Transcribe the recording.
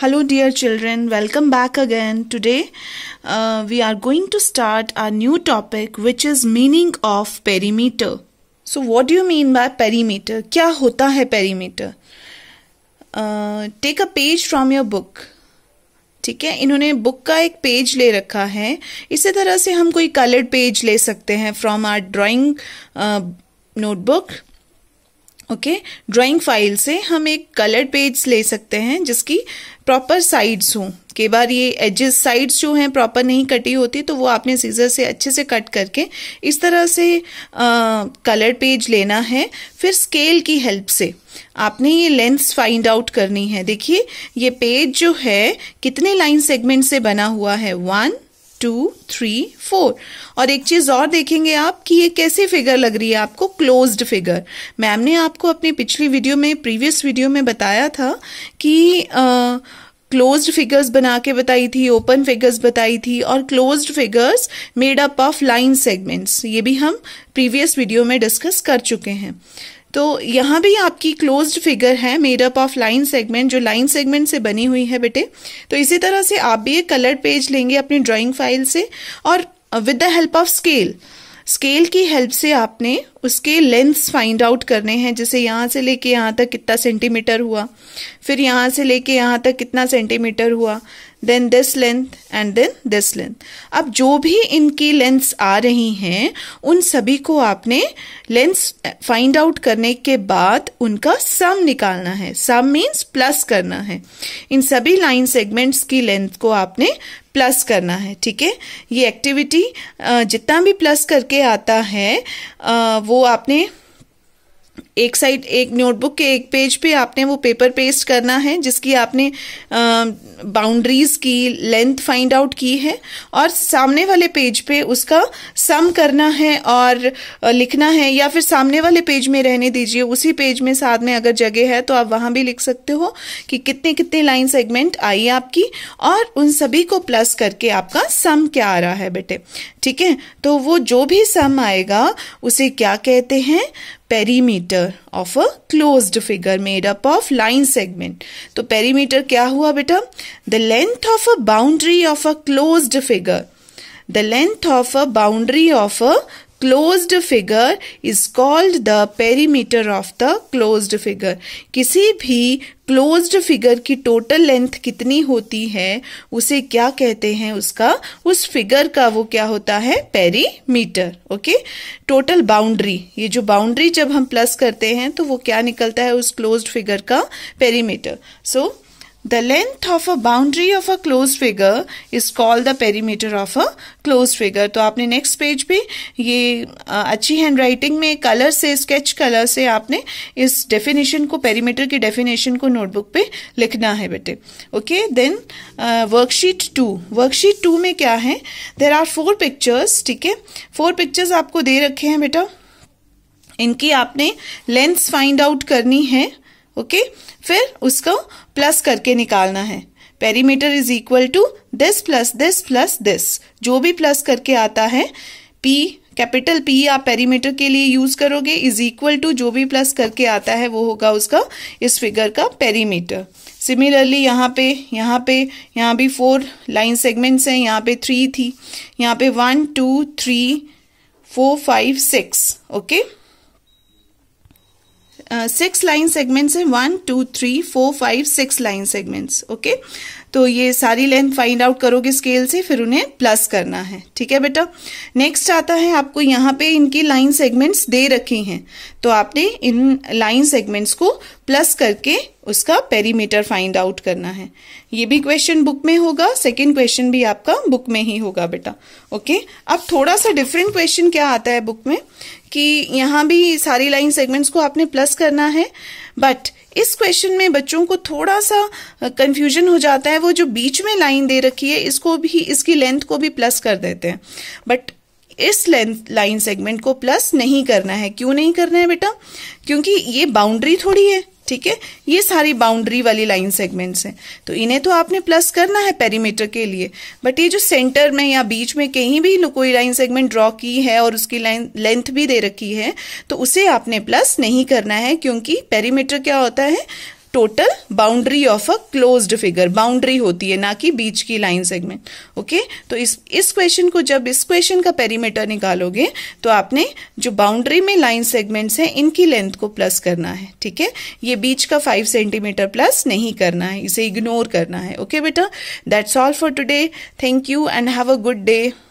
Hello dear children, welcome back again. Today uh, we are going to start our new topic which is meaning of perimeter. So what do you mean by perimeter? क्या होता है perimeter? Uh, take a page from your book. ठीक है इन्होंने book का एक page ले रखा है इसी तरह से हम कोई कलर्ड पेज ले सकते हैं from our drawing notebook okay drawing file से हम एक कलर्ड पेज ले सकते हैं जिसकी प्रॉपर साइड्स हों कई बार ये एजेस साइड्स जो हैं प्रॉपर नहीं कटी होती तो वो आपने सीजर से अच्छे से कट करके इस तरह से कलर्ड पेज लेना है फिर स्केल की हेल्प से आपने ये लेंथ फाइंड आउट करनी है देखिए ये पेज जो है कितने लाइन सेगमेंट से बना हुआ है वन टू थ्री फोर और एक चीज़ और देखेंगे आप कि ये कैसी फिगर लग रही है आपको क्लोज्ड फिगर मैम ने आपको अपनी पिछली वीडियो में प्रीवियस वीडियो में बताया था कि आ, क्लोज्ड फिगर्स बना के बताई थी ओपन फिगर्स बताई थी और closed figures made up of line segments ये भी हम प्रीवियस वीडियो में डिस्कस कर चुके हैं तो यहाँ भी आपकी क्लोज्ड फिगर है made up of line segment जो लाइन सेगमेंट से बनी हुई है बेटे तो इसी तरह से आप भी एक कलर्ड पेज लेंगे अपनी ड्राइंग फाइल से और with the help of scale scale की हेल्प से आपने उसके लेंथ्स फाइंड आउट करने हैं जैसे यहाँ से लेके यहाँ तक कितना सेंटीमीटर हुआ फिर यहाँ से लेके यहाँ तक कितना सेंटीमीटर हुआ then this length and then this length अब जो भी इनकी लेंथ्स आ रही हैं उन सभी को आपने लेंस फाइंड आउट करने के बाद उनका सम निकालना है सम मीन्स प्लस करना है इन सभी लाइन सेगमेंट्स की लेंथ को आपने प्लस करना है ठीक है ये एक्टिविटी जितना भी प्लस करके आता है वो आपने एक साइड एक नोटबुक के एक पेज पे आपने वो पेपर पेस्ट करना है जिसकी आपने बाउंड्रीज की लेंथ फाइंड आउट की है और सामने वाले पेज पे उसका सम करना है और लिखना है या फिर सामने वाले पेज में रहने दीजिए उसी पेज में साथ में अगर जगह है तो आप वहाँ भी लिख सकते हो कि कितने कितने लाइन सेगमेंट आई आपकी और उन सभी को प्लस करके आपका सम क्या आ रहा है बेटे ठीक है तो वो जो भी सम आएगा उसे क्या कहते हैं perimeter of a closed figure made up of line segment तो पेरीमीटर क्या हुआ बेटा the length of a boundary of a closed figure the length of a boundary of a closed figure is called the perimeter of the closed figure किसी भी closed figure की total length कितनी होती है उसे क्या कहते हैं उसका उस फिगर का वो क्या होता है पेरीमीटर ओके टोटल बाउंड्री ये जो बाउंड्री जब हम प्लस करते हैं तो वो क्या निकलता है उस क्लोज्ड फिगर का perimeter so so, the length of a boundary of a close figure is call the perimeter of a close figure तो आपने नेक्स्ट पेज पे ये अच्छी हैंड राइटिंग में कलर से स्केच कलर से आपने इस डेफिनेशन को पेरीमीटर की डेफिनेशन को नोटबुक पे लिखना है बेटे okay then worksheet two worksheet two में क्या है देर आर फोर पिक्चर्स ठीक है फोर पिक्चर्स आपको दे रखे हैं बेटा इनकी आपने लेंथ फाइंड आउट करनी है ओके फिर उसको प्लस करके निकालना है perimeter is equal to this plus this plus this जो भी प्लस करके आता है पी कैपिटल पी आप पेरीमीटर के लिए यूज करोगे इज इक्वल टू जो भी प्लस करके आता है वो होगा उसका इस फिगर का पेरीमीटर सिमिलरली यहाँ पे यहाँ पे यहाँ भी फोर लाइन सेगमेंट्स हैं यहाँ पे थ्री थी यहाँ पे one two three four five six okay six line segments हैं one two three four five six line segments okay तो ये सारी लेंथ फाइंड आउट करोगे स्केल से फिर उन्हें प्लस करना है ठीक है बेटा नेक्स्ट आता है आपको यहाँ पे इनकी लाइन सेगमेंट्स दे रखी हैं तो आपने इन लाइन सेगमेंट्स को प्लस करके उसका पेरीमीटर फाइंड आउट करना है ये भी क्वेश्चन बुक में होगा सेकेंड क्वेश्चन भी आपका बुक में ही होगा बेटा ओके अब थोड़ा सा डिफरेंट क्वेश्चन क्या आता है बुक में कि यहाँ भी सारी लाइन सेगमेंट्स को आपने प्लस करना है बट इस क्वेश्चन में बच्चों को थोड़ा सा कंफ्यूजन हो जाता है वो जो बीच में लाइन दे रखी है इसको भी इसकी लेंथ को भी प्लस कर देते हैं बट इस लेंथ लाइन सेगमेंट को प्लस नहीं करना है क्यों नहीं करना है बेटा क्योंकि ये बाउंड्री थोड़ी है ठीक है ये सारी बाउंड्री वाली लाइन सेगमेंट्स हैं तो इन्हें तो आपने प्लस करना है पेरीमीटर के लिए बट ये जो सेंटर में या बीच में कहीं भी कोई लाइन सेगमेंट ड्रॉ की है और उसकी लाइन लेंथ भी दे रखी है तो उसे आपने प्लस नहीं करना है क्योंकि पेरीमीटर क्या होता है total boundary of a closed figure boundary होती है ना कि बीच की लाइन सेगमेंट ओके तो इस इस क्वेश्चन को जब इस क्वेश्चन का पेरीमीटर निकालोगे तो आपने जो बाउंड्री में लाइन सेगमेंट्स हैं इनकी लेंथ को प्लस करना है ठीक है ये बीच का फाइव सेंटीमीटर प्लस नहीं करना है इसे इग्नोर करना है ओके बेटा that's all for today thank you and have a good day